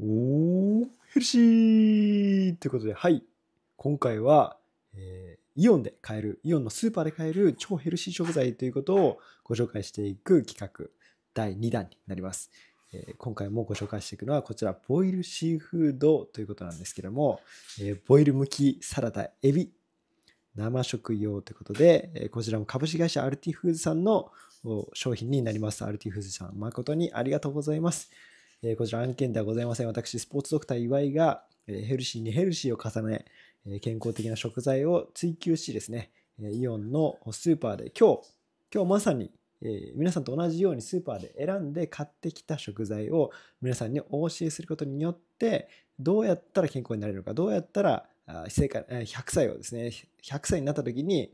おー、ヘルシーということで、はい。今回は、えー、イオンで買える、イオンのスーパーで買える超ヘルシー食材ということをご紹介していく企画第2弾になります。えー、今回もご紹介していくのはこちら、ボイルシーフードということなんですけども、えー、ボイル向きサラダ、エビ、生食用ということで、えー、こちらも株式会社アルティフーズさんの商品になります。アルティフーズさん、誠にありがとうございます。えー、こちら案件ではございません。私、スポーツドクター岩井が、えヘルシーにヘルシーを重ね、え健康的な食材を追求しですね、えイオンのスーパーで今日、今日まさに、え皆さんと同じようにスーパーで選んで買ってきた食材を皆さんにお教えすることによって、どうやったら健康になれるのか、どうやったら正解100歳をですね、100歳になった時に、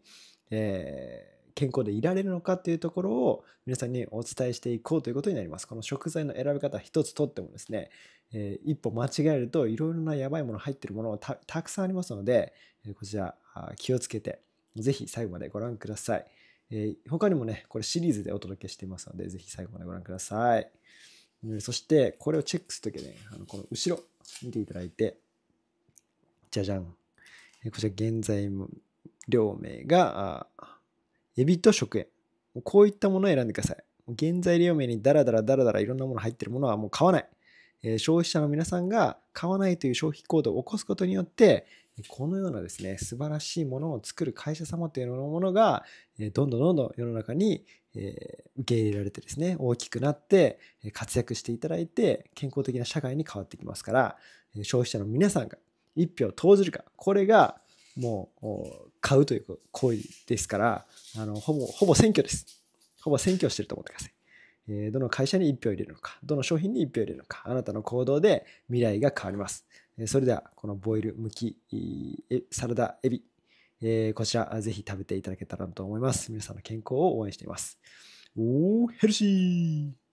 え健康でいられるのかっていうところを皆さんにお伝えしていこうということになります。この食材の選び方一つとってもですね、えー、一歩間違えるといろいろなやばいもの入ってるものがたくさんありますので、えー、こちら気をつけて、ぜひ最後までご覧ください。えー、他にもね、これシリーズでお届けしていますので、ぜひ最後までご覧ください。そして、これをチェックするときね、あのこの後ろ見ていただいて、じゃじゃん。こちら現在料名が、エビと食塩。こういったものを選んでください。原材料名にダラダラダラダラいろんなもの入ってるものはもう買わない。え消費者の皆さんが買わないという消費行動を起こすことによって、このようなですね、素晴らしいものを作る会社様というものが、どんどんどんどん世の中に受け入れられてですね、大きくなって、活躍していただいて、健康的な社会に変わってきますから、消費者の皆さんが一票を投じるか、これがもう買うという行為ですからあのほぼほぼ選挙ですほぼ選挙してると思ってください、えどの会社に1票入れるのかどの商品に1票入れるのかあなたの行動で未来が変わります、えそれではこのボイルむきサラダエビ、えこちらぜひ食べていただけたらと思います皆さんの健康を応援していますおーヘルシー